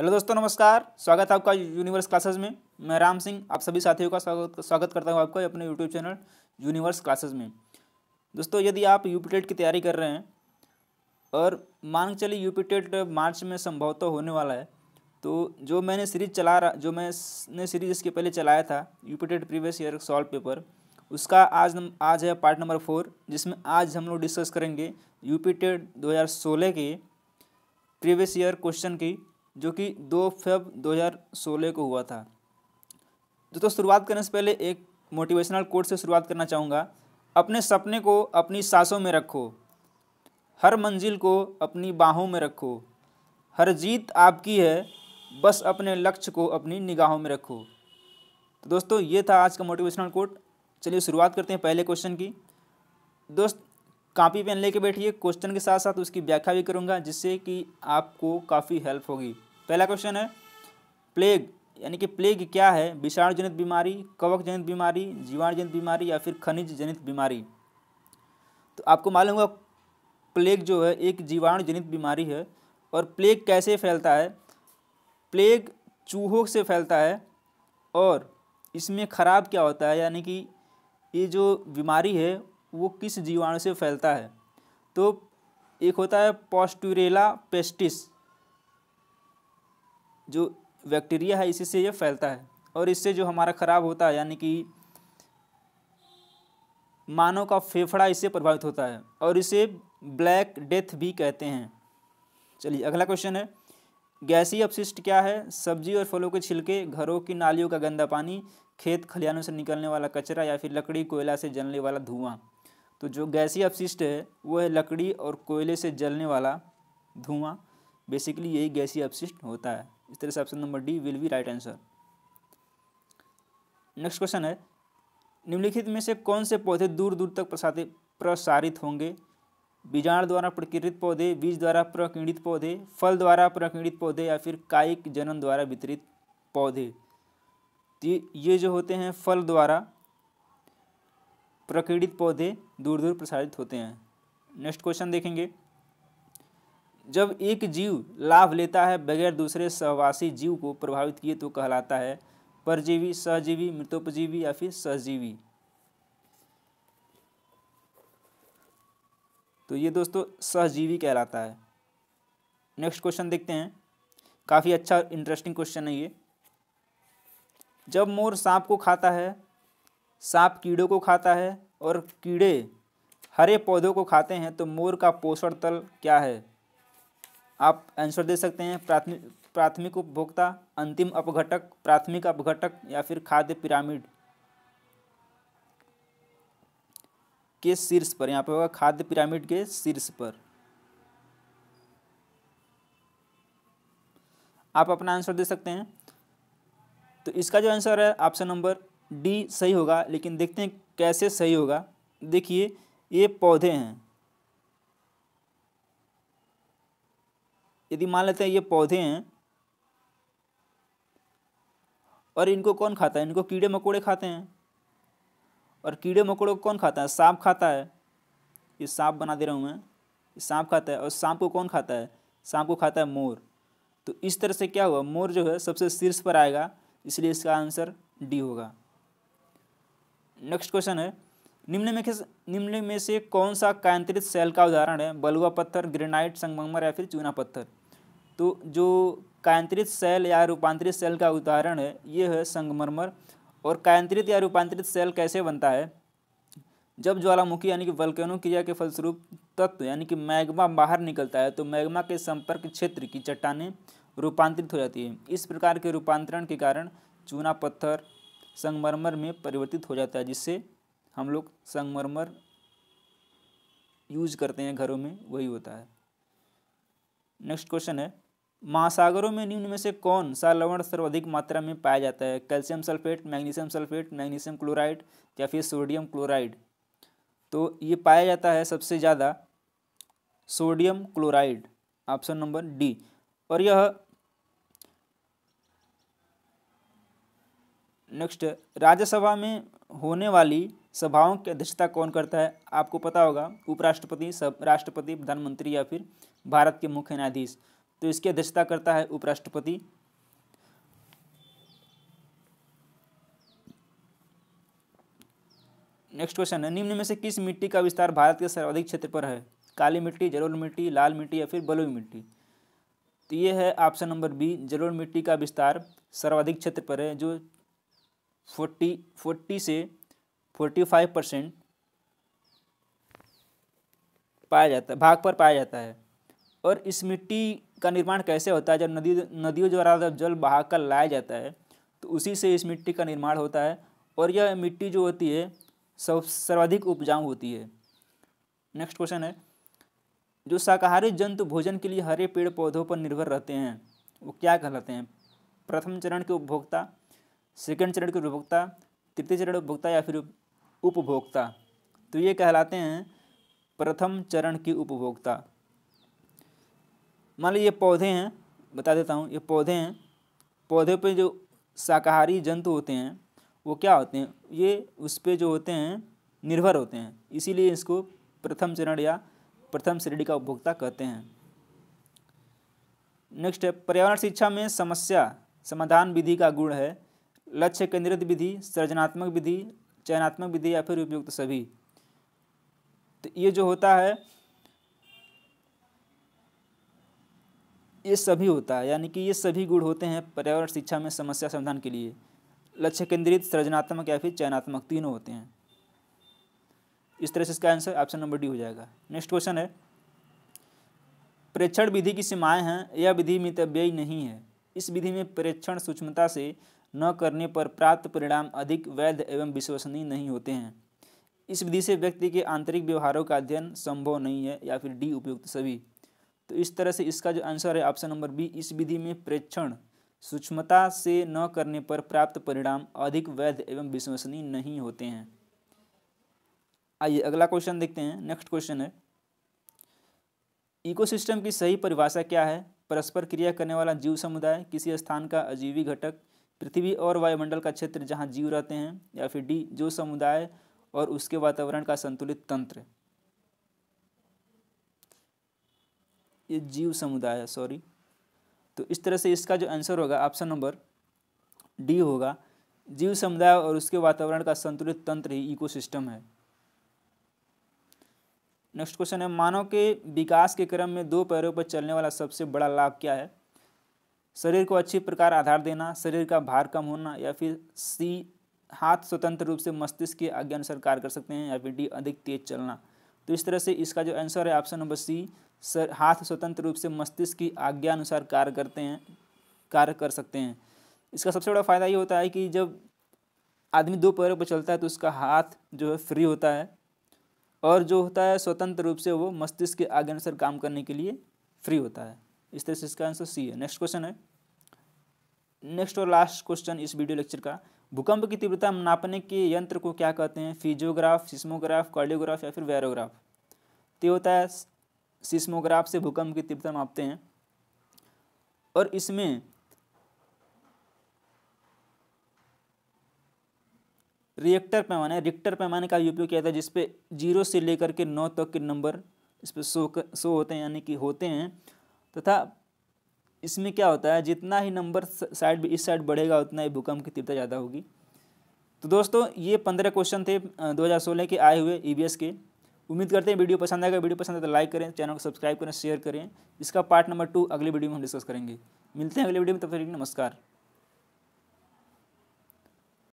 hello दोस्तों नमस्कार स्वागत है आपका यूनिवर्स क्लासेस में मैं राम सिंह आप सभी साथियों का स्वागत स्वागत करता हूं आपका अपने यूट्यूब चैनल यूनिवर्स क्लासेस में दोस्तों यदि आप यू टेट की तैयारी कर रहे हैं और मान के चलिए यू मार्च में संभवतः होने वाला है तो जो मैंने सीरीज चला रहा जो मैंने सीरीज इसके पहले चलाया था U TET previous year solve paper उसका आज आज है पार्ट नंबर फोर जिसमें आज हम लोग डिस्कस करेंगे यू टेट दो के प्रीवियस ईयर क्वेश्चन की जो कि दो फेब 2016 को हुआ था दोस्तों तो शुरुआत करने से पहले एक मोटिवेशनल कोर्स से शुरुआत करना चाहूँगा अपने सपने को अपनी सांसों में रखो हर मंजिल को अपनी बाहों में रखो हर जीत आपकी है बस अपने लक्ष्य को अपनी निगाहों में रखो तो दोस्तों ये था आज का मोटिवेशनल कोट चलिए शुरुआत करते हैं पहले क्वेश्चन की दोस्त कापी पेन लेके बैठिए क्वेश्चन के साथ साथ उसकी व्याख्या भी करूँगा जिससे कि आपको काफ़ी हेल्प होगी पहला क्वेश्चन है प्लेग यानी कि प्लेग क्या है विषाणु जनित बीमारी कवक जनित बीमारी जीवाणु जनित बीमारी या फिर खनिज जनित बीमारी तो आपको मालूम होगा प्लेग जो है एक जीवाणु जनित बीमारी है और प्लेग कैसे फैलता है प्लेग चूहों से फैलता है और इसमें ख़राब क्या होता है यानी कि ये जो बीमारी है वो किस जीवाणु से फैलता है तो एक होता है पॉस्टूरेला पेस्टिस जो बैक्टीरिया है इसी से ये फैलता है और इससे जो हमारा ख़राब होता है यानी कि मानव का फेफड़ा इससे प्रभावित होता है और इसे ब्लैक डेथ भी कहते हैं चलिए अगला क्वेश्चन है गैसी अपशिष्ट क्या है सब्जी और फलों के छिलके घरों की नालियों का गंदा पानी खेत खलिहानों से निकलने वाला कचरा या फिर लकड़ी कोयला से जलने वाला धुआं तो जो गैसी अपशिष्ट है वो है लकड़ी और कोयले से जलने वाला धुआं बेसिकली यही गैसी अपशिष्ट होता है इस तरह से option number D will be right answer next question है निम्नलिखित में से कौन से पौधे दूर दूर तक प्रसारित होंगे बीजाण द्वारा प्रकीर्णित पौधे बीज द्वारा प्रकीर्णित पौधे फल द्वारा प्रकीर्णित पौधे या फिर कायिक जनन द्वारा वितरित पौधे तो ये जो होते हैं फल द्वारा प्रकीर्णित पौधे दूर दूर प्रसारित होते हैं नेक्स्ट क्वेश्चन देखेंगे जब एक जीव लाभ लेता है बगैर दूसरे सहवासी जीव को प्रभावित किए तो कहलाता है परजीवी सहजीवी मृतोपजीवी या फिर सहजीवी तो ये दोस्तों सहजीवी कहलाता है नेक्स्ट क्वेश्चन देखते हैं काफ़ी अच्छा इंटरेस्टिंग क्वेश्चन है ये जब मोर सांप को खाता है सांप कीड़ों को खाता है और कीड़े हरे पौधों को खाते हैं तो मोर का पोषण तल क्या है आप आंसर दे सकते हैं प्राथमिक प्राथमिक उपभोक्ता अंतिम अपघटक प्राथमिक अपघटक या फिर खाद्य पिरामिड के शीर्ष पर यहाँ पे होगा खाद्य पिरामिड के शीर्ष पर आप अपना आंसर दे सकते हैं तो इसका जो आंसर है ऑप्शन नंबर डी सही होगा लेकिन देखते हैं कैसे सही होगा देखिए ये पौधे हैं यदि मान लेते हैं ये पौधे हैं और इनको कौन खाता है इनको कीड़े मकोड़े खाते हैं और कीड़े मकोड़े को कौन खाता है सांप खाता है ये सांप बना दे रहा हूँ मैं सांप खाता है और सांप को कौन खाता है सांप को खाता है मोर तो इस तरह से क्या हुआ मोर जो है सबसे शीर्ष पर आएगा इसलिए इसका आंसर डी होगा नेक्स्ट क्वेश्चन है निम्न में निम्न में से कौन सा कायंत्रित सेल का उदाहरण है बलुआ पत्थर ग्रेनाइट संगमरमर या फिर चूना पत्थर तो जो कायंत्रित सेल या रूपांतरित सेल का उदाहरण है ये है संगमरमर और कायंत्रित या रूपांतरित सेल कैसे बनता है जब ज्वालामुखी यानी कि वल्केनो क्रिया के फलस्वरूप तत्व यानी कि मैग्मा बाहर निकलता है तो मैग्मा के संपर्क क्षेत्र की चट्टाने रूपांतरित हो जाती है इस प्रकार के रूपांतरण के कारण चूना पत्थर संगमरमर में परिवर्तित हो जाता है जिससे हम लोग संगमरमर यूज करते हैं घरों में वही होता है नेक्स्ट क्वेश्चन है महासागरों में निम्न में से कौन सा लवण सर्वाधिक मात्रा में पाया जाता है calcium sulphate magnesium sulphate magnesium chloride या फिर सोडियम क्लोराइड तो ये पाया जाता है सबसे ज़्यादा sodium chloride option number D और यह नेक्स्ट राज्यसभा में होने वाली सभाओं की अध्यक्षता कौन करता है आपको पता होगा उपराष्ट्रपति सब राष्ट्रपति प्रधानमंत्री या फिर भारत के मुख्य न्यायाधीश तो इसकी अध्यक्षता करता है उपराष्ट्रपति नेक्स्ट क्वेश्चन है निम्न में से किस मिट्टी का विस्तार भारत के सर्वाधिक क्षेत्र पर है काली मिट्टी जलोढ़ मिट्टी लाल मिट्टी या फिर बलुई मिट्टी तो ये है ऑप्शन नंबर बी जलोढ़ मिट्टी का विस्तार सर्वाधिक क्षेत्र पर है जो फोर्टी फोर्टी से फोर्टी फाइव परसेंट पाया जाता है भाग पर पाया जाता है और इस मिट्टी का निर्माण कैसे होता है जब नदी नदियों द्वारा जब जल बहाकर लाया जाता है तो उसी से इस मिट्टी का निर्माण होता है और यह मिट्टी जो होती है सब सर्वाधिक उपजाऊ होती है नेक्स्ट क्वेश्चन है जो शाकाहारी जंतु भोजन के लिए हरे पेड़ पौधों पर निर्भर रहते हैं वो क्या कहलाते हैं प्रथम चरण के उपभोक्ता सेकेंड चरण के उपभोक्ता तृतीय चरण उपभोक्ता या फिर उपभोक्ता तो ये कहलाते हैं प्रथम चरण के उपभोक्ता मान लो ये पौधे हैं बता देता हूँ ये पौधे हैं पौधे पे जो शाकाहारी जंतु होते हैं वो क्या होते हैं ये उस पर जो होते हैं निर्भर होते हैं इसीलिए इसको प्रथम चरण या प्रथम श्रेणी का उपभोक्ता कहते हैं नेक्स्ट है पर्यावरण शिक्षा में समस्या समाधान विधि का गुण है लक्ष्य केंद्रित विधि सृजनात्मक विधि चयनात्मक विधि या फिर उपयुक्त सभी तो ये जो होता है ये सभी होता है यानी कि ये सभी गुण होते हैं पर्यावरण शिक्षा में समस्या समाधान के लिए लक्ष्य केंद्रित सृजनात्मक या फिर चयनात्मक तीनों होते हैं इस तरह से इसका आंसर ऑप्शन नंबर डी हो जाएगा नेक्स्ट क्वेश्चन है प्रेक्षण विधि की सीमाएं हैं यह विधि मितव्य नहीं है इस विधि में प्रेक्षण सूक्ष्मता से न करने पर प्राप्त परिणाम अधिक वैध एवं विश्वसनीय नहीं होते हैं इस विधि से व्यक्ति के आंतरिक व्यवहारों का अध्ययन संभव नहीं है या फिर डी उपयुक्त सभी तो इस तरह से इसका जो आंसर है ऑप्शन नंबर बी इस विधि में प्रेक्षण सूक्ष्मता से न करने पर प्राप्त परिणाम अधिक वैध एवं विश्वसनीय नहीं होते हैं आइए अगला क्वेश्चन देखते हैं नेक्स्ट क्वेश्चन है इकोसिस्टम की सही परिभाषा क्या है परस्पर क्रिया करने वाला जीव समुदाय किसी स्थान का अजीवी घटक पृथ्वी और वायुमंडल का क्षेत्र जहाँ जीव रहते हैं या फिर डी जो समुदाय और उसके वातावरण का संतुलित तंत्र ये जीव समुदाय है सॉरी तो इस तरह से इसका जो आंसर होगा ऑप्शन नंबर डी होगा जीव समुदाय और उसके वातावरण का संतुलित तंत्र ही इकोसिस्टम है नेक्स्ट क्वेश्चन है मानव के विकास के क्रम में दो पैरों पर चलने वाला सबसे बड़ा लाभ क्या है शरीर को अच्छी प्रकार आधार देना शरीर का भार कम होना या फिर सी हाथ स्वतंत्र रूप से मस्तिष्क के आज्ञा अनुसार कार्य कर सकते हैं या फिर डी अधिक तेज चलना तो इस तरह से इसका जो आंसर है ऑप्शन नंबर सी सर हाथ स्वतंत्र रूप से मस्तिष्क की आज्ञा अनुसार कार्य करते हैं कार्य कर सकते हैं इसका सबसे बड़ा फ़ायदा ये होता है कि जब आदमी दो पैरों पर चलता है तो उसका हाथ जो है फ्री होता है और जो होता है स्वतंत्र रूप से वो मस्तिष्क के आज्ञा अनुसार काम करने के लिए फ्री होता है इस तरह से इसका आंसर सी है नेक्स्ट क्वेश्चन है नेक्स्ट और लास्ट क्वेश्चन इस वीडियो लेक्चर का भूकंप की तीव्रता नापने के यंत्र को क्या कहते हैं फिजियोग्राफ सिस्मोग्राफ कार्डियोग्राफ या फिर वैरोग्राफ तो होता है सिस्मोग्राफ से भूकंप की तीव्रता मापते हैं और इसमें रिएक्टर पैमाने रिक्टर पैमाने का उपयोग किया जाता है जिसपे जीरो से लेकर के नौ तक तो के नंबर इस पर सो सो होते हैं यानी कि होते हैं तथा तो इसमें क्या होता है जितना ही नंबर साइड इस साइड बढ़ेगा उतना ही भूकंप की तीव्रता ज़्यादा होगी तो दोस्तों ये पंद्रह क्वेश्चन थे दो हज़ार सोलह के आए हुए ई e के उम्मीद करते हैं वीडियो पसंद आएगा वीडियो पसंद आए तो लाइक करें चैनल को सब्सक्राइब करें शेयर करें इसका पार्ट नंबर टू अगले वीडियो में हम डिस्कस करेंगे मिलते हैं अगले वीडियो में तब तक नमस्कार